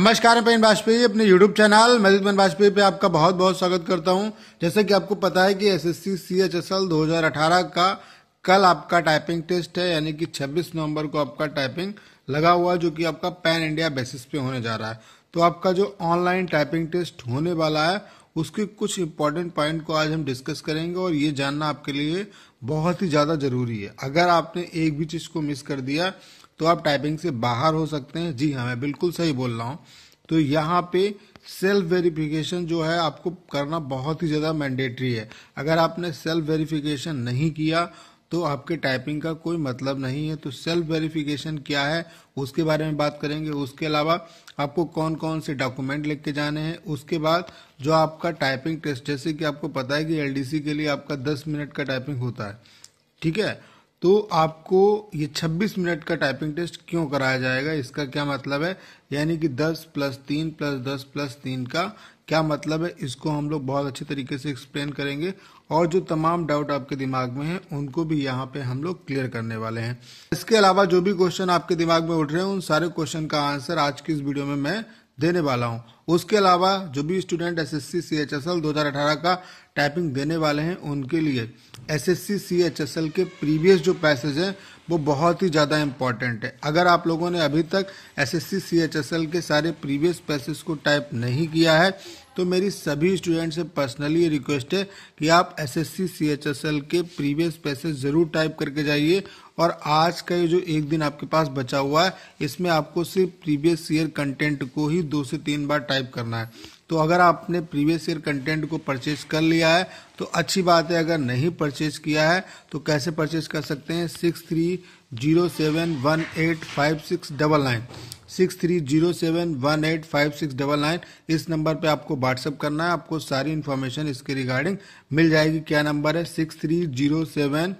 नमस्कार मैं पेन वाजपेयी अपने यूट्यूब चैनल मजिद पेन वाजपेयी पे आपका बहुत बहुत स्वागत करता हूं जैसे कि आपको पता है कि एसएससी सीएचएसएल 2018 का कल आपका टाइपिंग टेस्ट है यानी कि 26 नवंबर को आपका टाइपिंग लगा हुआ जो कि आपका पैन इंडिया बेसिस पे होने जा रहा है तो आपका जो ऑनलाइन टाइपिंग टेस्ट होने वाला है उसके कुछ इंपॉर्टेंट पॉइंट को आज हम डिस्कस करेंगे और ये जानना आपके लिए बहुत ही ज़्यादा ज़रूरी है अगर आपने एक भी चीज़ को मिस कर दिया तो आप टाइपिंग से बाहर हो सकते हैं जी हाँ मैं बिल्कुल सही बोल रहा हूँ तो यहाँ पे सेल्फ वेरिफिकेशन जो है आपको करना बहुत ही ज़्यादा मैंडेटरी है अगर आपने सेल्फ वेरिफिकेशन नहीं किया तो आपके टाइपिंग का कोई मतलब नहीं है तो सेल्फ वेरिफिकेशन क्या है उसके बारे में बात करेंगे उसके अलावा आपको कौन कौन से डॉक्यूमेंट लिख के जाने हैं उसके बाद जो आपका टाइपिंग टेस्ट जैसे कि आपको पता है कि एल के लिए आपका दस मिनट का टाइपिंग होता है ठीक है तो आपको ये 26 मिनट का टाइपिंग टेस्ट क्यों कराया जाएगा इसका क्या मतलब है यानी कि 10 प्लस तीन प्लस दस प्लस तीन का क्या मतलब है इसको हम लोग बहुत अच्छे तरीके से एक्सप्लेन करेंगे और जो तमाम डाउट आपके दिमाग में हैं उनको भी यहाँ पे हम लोग क्लियर करने वाले हैं इसके अलावा जो भी क्वेश्चन आपके दिमाग में उठ रहे हैं उन सारे क्वेश्चन का आंसर आज की इस वीडियो में मैं देने वाला हूँ उसके अलावा जो भी student S S C C H S L दो हजार अठारह का टाइपिंग देने वाले हैं उनके लिए S S C C H S L के प्रीवियस जो पैसेज हैं वो बहुत ही ज़्यादा इम्पॉर्टेंट है अगर आप लोगों ने अभी तक S S C C H S L के सारे प्रीवियस पैसेज को टाइप नहीं किया है तो मेरी सभी स्टूडेंट से पर्सनली ये रिक्वेस्ट है कि आप S S C C H S L के प्रीवियस पैसेज ज़रूर टाइप करके जाइए और आज का ये जो एक दिन आपके पास बचा हुआ है इसमें आपको सिर्फ प्रीवियस ईयर कंटेंट को ही दो से तीन बार टाइप सब्सक्राइब करना है तो अगर आपने प्रीवियस ईयर कंटेंट को परचेज कर लिया है तो अच्छी बात है अगर नहीं परचेज किया है तो कैसे परचेज कर सकते हैं six three zero seven one eight five six double nine six three zero seven one eight five six double nine इस नंबर पे आपको व्हाट्सअप करना है आपको सारी इन्फॉर्मेशन इसके रिगार्डिंग मिल जाएगी क्या नंबर है six three zero seven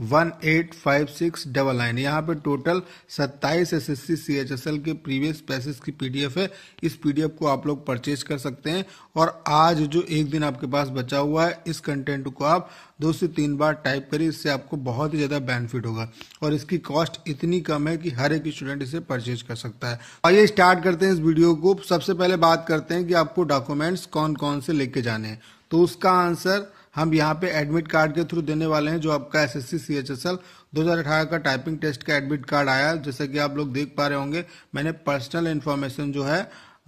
one eight five six double nine यहाँ पे टोटल सत्ताईस S S C C H S L के प्रीवियस पैसेज की पीडीएफ है इस पीडीएफ को आप लोग परचेज कर सकते हैं और आज जो एक दिन आपके पास बचा हुआ है इस कंटेंट को आप दो से तीन बार टाइप करिए इससे आपको बहुत ही ज़्यादा बेनिफिट होगा और इसकी कॉस्ट इतनी कम है कि हर एक स्टूडेंट इसे परचेज कर सकता है आइए स्टार्ट करते हैं इस वीडियो को सबसे पहले बात करते हैं कि आपको डॉक्यूमेंट्स कौन कौन से लेके जाने हैं तो उसका आंसर हम यहाँ पे एडमिट कार्ड के थ्रू देने वाले हैं जो आपका S S C C H S L दो हज़ार अठारह का टाइपिंग टेस्ट का एडमिट कार्ड आया जैसा कि आप लोग देख पा रहे होंगे मैंने पर्सनल इन्फॉर्मेशन जो है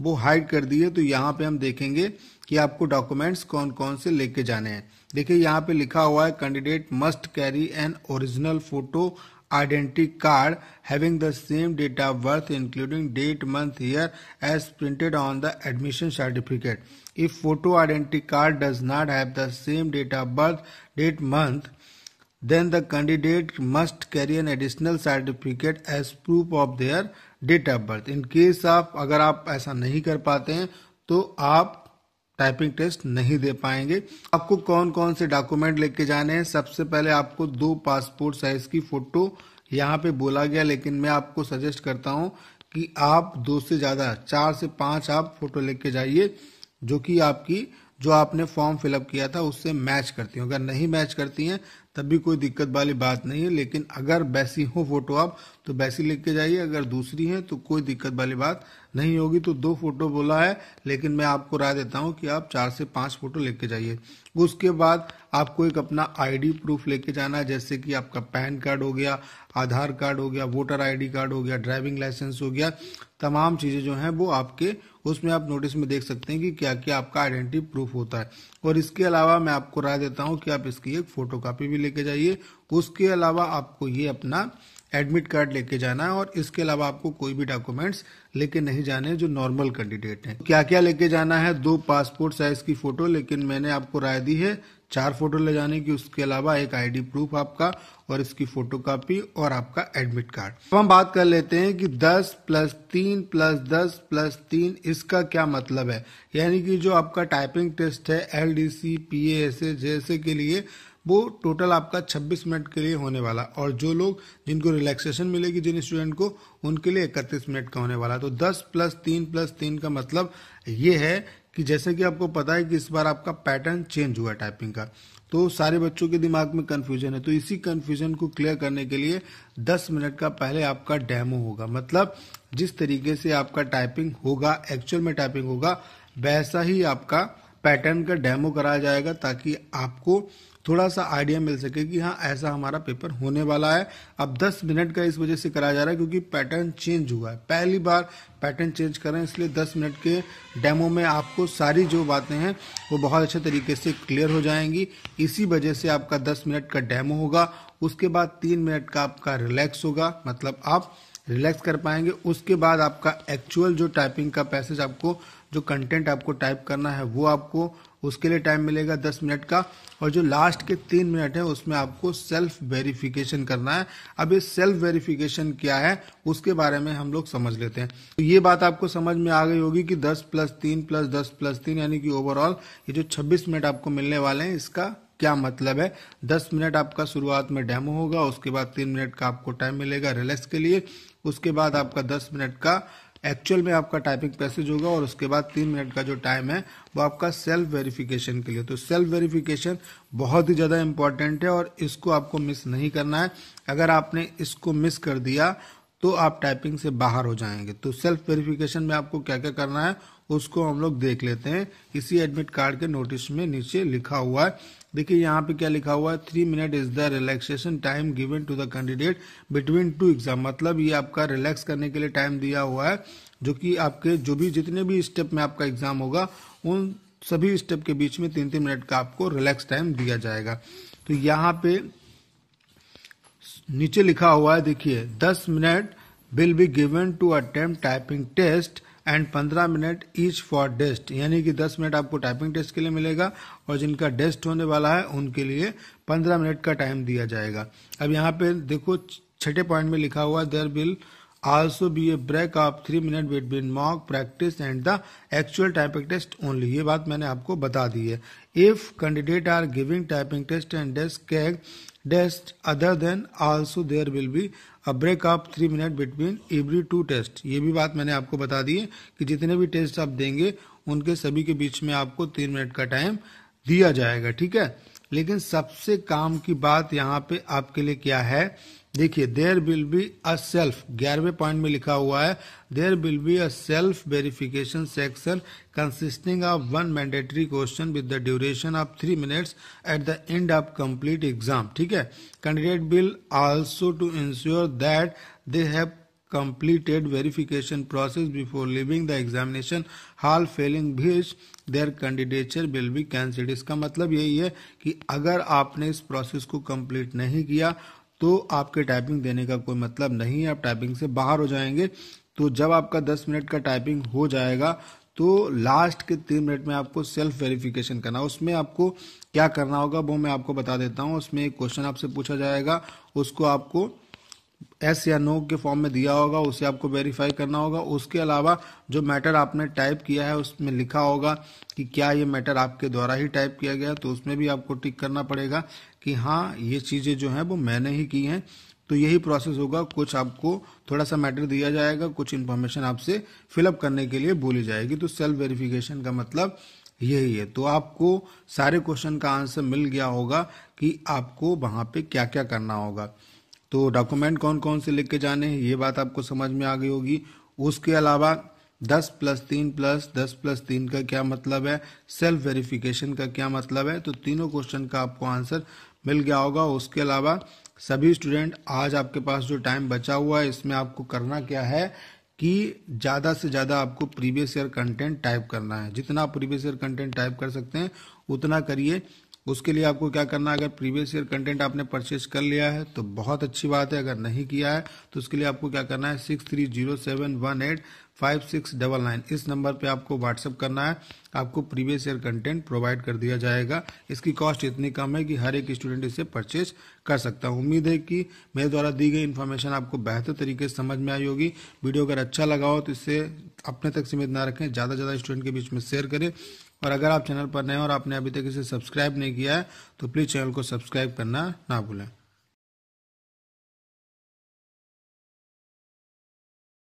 वो हाइड कर दी है तो यहाँ पे हम देखेंगे कि आपको डॉक्यूमेंट्स कौन कौन से लेके जाने हैं देखिए यहाँ पे लिखा हुआ है candidate must carry an original photo identity card having the same date of birth including date month year as printed on the admission certificate if photo identity card does not have the same date of birth date month then the candidate must carry an additional certificate as proof of their date of birth in case of अगर आप ऐसा नहीं कर पाते हैं तो आप typing test नहीं दे पाएंगे आपको कौन कौन से डॉक्यूमेंट लेके जाने हैं सबसे पहले आपको दो पासपोर्ट साइज की फोटो यहाँ पे बोला गया लेकिन मैं आपको सजेस्ट करता हूँ कि आप दो से ज़्यादा चार से पांच आप फोटो लेके जाइए जो कि आपकी जो आपने फॉर्म फिलअप किया था उससे मैच करती हूँ अगर नहीं मैच करती हैं तब भी कोई दिक्कत वाली बात नहीं है लेकिन अगर वैसी हो फोटो आप तो वैसी लेके जाइए अगर दूसरी है तो कोई दिक्कत वाली बात नहीं होगी तो दो फोटो बोला है लेकिन मैं आपको राय देता हूँ कि आप चार से पांच फोटो लेके जाइए उसके बाद आपको एक अपना आईडी प्रूफ लेके जाना है जैसे कि आपका पैन कार्ड हो गया आधार कार्ड हो गया वोटर आईडी कार्ड हो गया ड्राइविंग लाइसेंस हो गया तमाम चीज़ें जो हैं वो आपके उसमें आप नोटिस में देख सकते हैं कि क्या क्या आपका आइडेंटिटी प्रूफ होता है और इसके अलावा मैं आपको राय देता हूँ कि आप इसकी एक फोटो भी लेके जाइए उसके अलावा आपको ये अपना एडमिट कार्ड लेके जाना है और इसके अलावा आपको कोई भी डॉक्यूमेंट्स लेके नहीं जाने जो नॉर्मल कैंडिडेट हैं क्या क्या लेके जाना है दो पासपोर्ट साइज की फोटो लेकिन मैंने आपको राय दी है चार फोटो ले जाने की उसके अलावा एक आईडी प्रूफ आपका और इसकी फोटो कापी और आपका एडमिट कार्ड अब हम बात कर लेते हैं कि 10 प्लस तीन प्लस दस प्लस तीन इसका क्या मतलब है यानी कि जो आपका टाइपिंग टेस्ट है L D C P S A जैसे के लिए वो टोटल आपका 26 मिनट के लिए होने वाला और जो लोग जिनको रिलैक्सेशन मिलेगी जिन स्टूडेंट को उनके लिए इकतीस मिनट का होने वाला तो 10 प्लस तीन प्लस तीन का मतलब ये है कि जैसे कि आपको पता है कि इस बार आपका पैटर्न चेंज हुआ टाइपिंग का तो सारे बच्चों के दिमाग में कन्फ्यूजन है तो इसी कन्फ्यूजन को क्लियर करने के लिए 10 मिनट का पहले आपका डेमो होगा मतलब जिस तरीके से आपका टाइपिंग होगा एक्चुअल में टाइपिंग होगा वैसा ही आपका पैटर्न का डेमो कराया जाएगा ताकि आपको थोड़ा सा आइडिया मिल सके कि हाँ ऐसा हमारा पेपर होने वाला है अब 10 मिनट का इस वजह से कराया जा रहा है क्योंकि पैटर्न चेंज हुआ है पहली बार पैटर्न चेंज करें इसलिए 10 मिनट के डेमो में आपको सारी जो बातें हैं वो बहुत अच्छे तरीके से क्लियर हो जाएंगी इसी वजह से आपका दस मिनट का डैमो होगा उसके बाद तीन मिनट का आपका रिलैक्स होगा मतलब आप रिलैक्स कर पाएंगे उसके बाद आपका एक्चुअल जो टाइपिंग का पैसेज आपको जो कंटेंट आपको टाइप करना है वो आपको उसके लिए टाइम मिलेगा दस मिनट का और जो लास्ट के तीन मिनट है उसमें आपको सेल्फ वेरिफिकेशन करना है अब ये सेल्फ वेरिफिकेशन क्या है उसके बारे में हम लोग समझ लेते हैं तो ये बात आपको समझ में आ गई होगी कि दस प्लस तीन प्लस दस प्लस तीन यानी कि ओवरऑल ये जो छब्बीस मिनट आपको मिलने वाले हैं इसका क्या मतलब है दस मिनट आपका शुरुआत में डेमो होगा उसके बाद तीन मिनट का आपको टाइम मिलेगा रिलैक्स के लिए उसके बाद आपका दस मिनट का एक्चुअल में आपका टाइपिंग पैसेज होगा और उसके बाद तीन मिनट का जो टाइम है वो आपका सेल्फ वेरिफिकेशन के लिए तो सेल्फ वेरिफिकेशन बहुत ही ज़्यादा इम्पॉर्टेंट है और इसको आपको मिस नहीं करना है अगर आपने इसको मिस कर दिया तो आप टाइपिंग से बाहर हो जाएंगे तो सेल्फ वेरिफिकेशन में आपको क्या क्या करना है उसको हम लोग देख लेते हैं इसी एडमिट कार्ड के नोटिस में नीचे लिखा हुआ है देखिए यहाँ पे क्या लिखा हुआ है three minute is the relaxation time given to the candidate between two exam मतलब ये आपका रिलैक्स करने के लिए टाइम दिया हुआ है जो कि आपके जो भी जितने भी स्टेप में आपका एग्जाम होगा उन सभी स्टेप के बीच में तीन तीन मिनट का आपको रिलैक्स टाइम दिया जाएगा तो यहाँ पे नीचे लिखा हुआ है देखिए दस minute will be given to attempt typing test and 15 minute each for test यानी कि 10 मिनट आपको टाइपिंग टेस्ट के लिए मिलेगा और जिनका डेस्ट होने वाला है उनके लिए 15 मिनट का टाइम दिया जाएगा अब यहाँ पे देखो छठे पॉइंट में लिखा हुआ there will also be a break of three minute between mock practice and the actual typing test only ये बात मैंने आपको बता दी है if candidate are giving typing test and desk test other than also there will be a break of three minute between every two test ये भी बात मैंने आपको बता दी है कि जितने भी टेस्ट आप देंगे उनके सभी के बीच में आपको तीन मिनट का टाइम दिया जाएगा ठीक है लेकिन सबसे काम की बात यहाँ पे आपके लिए क्या है देखिए there will be a self ग्यारहवें पॉइंट में लिखा हुआ है there will be a self verification section consisting of one mandatory question with the duration of three minutes at the end of complete exam ठीक है candidate will also to ensure that they have completed verification process before leaving the examination hall failing which their candidature will be cancelled इसका मतलब यही है कि अगर आपने इस प्रोसेस को कंप्लीट नहीं किया तो आपके टाइपिंग देने का कोई मतलब नहीं है आप टाइपिंग से बाहर हो जाएंगे तो जब आपका 10 मिनट का टाइपिंग हो जाएगा तो लास्ट के तीन मिनट में आपको सेल्फ वेरिफिकेशन करना उसमें आपको क्या करना होगा वो मैं आपको बता देता हूँ उसमें एक क्वेश्चन आपसे पूछा जाएगा उसको आपको एस या नो के फॉर्म में दिया होगा उसे आपको वेरीफाई करना होगा उसके अलावा जो मैटर आपने टाइप किया है उसमें लिखा होगा कि क्या ये मैटर आपके द्वारा ही टाइप किया गया तो उसमें भी आपको टिक करना पड़ेगा कि हाँ ये चीज़ें जो हैं वो मैंने ही की हैं तो यही प्रोसेस होगा कुछ आपको थोड़ा सा मैटर दिया जाएगा कुछ इन्फॉर्मेशन आपसे फिलअप करने के लिए बोली जाएगी तो सेल्फ वेरिफिकेशन का मतलब यही है तो आपको सारे क्वेश्चन का आंसर मिल गया होगा कि आपको वहाँ पे क्या क्या करना होगा तो डॉक्यूमेंट कौन कौन से लिख के जाने हैं ये बात आपको समझ में आ गई होगी उसके अलावा दस प्लस तीन प्लस दस प्लस तीन का क्या मतलब है सेल्फ वेरिफिकेशन का क्या मतलब है तो तीनों क्वेश्चन का आपको आंसर मिल गया होगा उसके अलावा सभी स्टूडेंट आज आपके पास जो टाइम बचा हुआ है इसमें आपको करना क्या है कि ज़्यादा से ज़्यादा आपको प्रीवियस ईयर कंटेंट टाइप करना है जितना आप प्रीवियस ईयर कंटेंट टाइप कर सकते हैं उतना करिए उसके लिए आपको क्या करना है अगर प्रीवियस ईयर कंटेंट आपने परचेज कर लिया है तो बहुत अच्छी बात है अगर नहीं किया है तो उसके लिए आपको क्या करना है six three zero seven one eight five six double nine इस नंबर पे आपको व्हाट्सअप करना है आपको प्रीवियस ईयर कंटेंट प्रोवाइड कर दिया जाएगा इसकी कॉस्ट इतनी कम है कि हर एक स्टूडेंट इसे परचेज कर सकता है उम्मीद है कि मेरे द्वारा दी गई इन्फॉर्मेशन आपको बेहतर तरीके से समझ में आई होगी वीडियो अगर अच्छा लगा हो तो इसे अपने तक सीमित ना रखें ज़्यादा से ज़्यादा स्टूडेंट के बीच में शेयर करें और अगर आप चैनल पर नए और आपने अभी तक इसे सब्सक्राइब नहीं किया है तो प्लीज़ चैनल को सब्सक्राइब करना ना भूलें